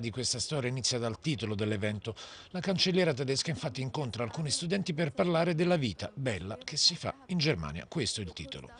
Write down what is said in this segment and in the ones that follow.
di questa storia inizia dal titolo dell'evento. La cancelliera tedesca infatti incontra alcuni studenti per parlare della vita bella che si fa in Germania. Questo è il titolo.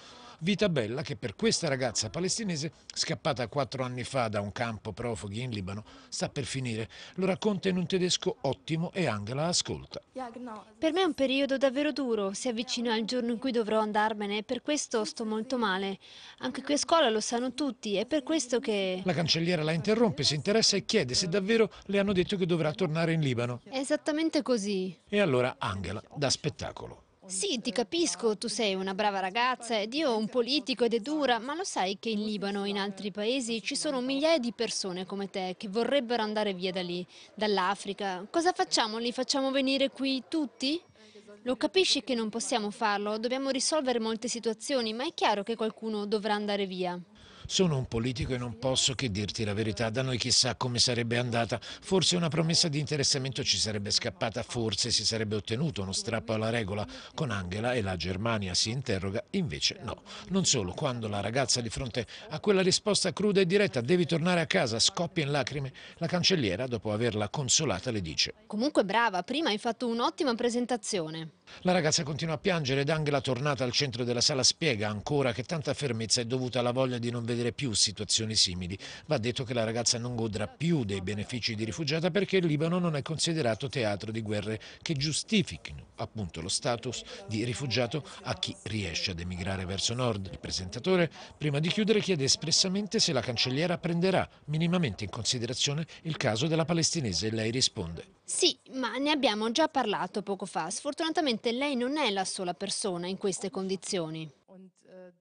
Vita Bella che per questa ragazza palestinese, scappata quattro anni fa da un campo profughi in Libano, sta per finire. Lo racconta in un tedesco ottimo e Angela ascolta. Per me è un periodo davvero duro, si avvicina al giorno in cui dovrò andarmene e per questo sto molto male. Anche qui a scuola lo sanno tutti, è per questo che... La cancelliera la interrompe, si interessa e chiede se davvero le hanno detto che dovrà tornare in Libano. È esattamente così. E allora Angela, da spettacolo. Sì, ti capisco, tu sei una brava ragazza ed io un politico ed è dura, ma lo sai che in Libano e in altri paesi ci sono migliaia di persone come te che vorrebbero andare via da lì, dall'Africa. Cosa facciamo? Li facciamo venire qui tutti? Lo capisci che non possiamo farlo, dobbiamo risolvere molte situazioni, ma è chiaro che qualcuno dovrà andare via. Sono un politico e non posso che dirti la verità. Da noi chissà come sarebbe andata. Forse una promessa di interessamento ci sarebbe scappata, forse si sarebbe ottenuto uno strappo alla regola. Con Angela e la Germania si interroga, invece no. Non solo, quando la ragazza di fronte a quella risposta cruda e diretta devi tornare a casa, scoppia in lacrime, la cancelliera, dopo averla consolata, le dice. Comunque brava, prima hai fatto un'ottima presentazione. La ragazza continua a piangere ed Angela, tornata al centro della sala, spiega ancora che tanta fermezza è dovuta alla voglia di non vedere vedere più situazioni simili. Va detto che la ragazza non godrà più dei benefici di rifugiata perché il Libano non è considerato teatro di guerre che giustifichino appunto lo status di rifugiato a chi riesce ad emigrare verso nord. Il presentatore, prima di chiudere, chiede espressamente se la cancelliera prenderà minimamente in considerazione il caso della palestinese e lei risponde. Sì, ma ne abbiamo già parlato poco fa. Sfortunatamente lei non è la sola persona in queste condizioni.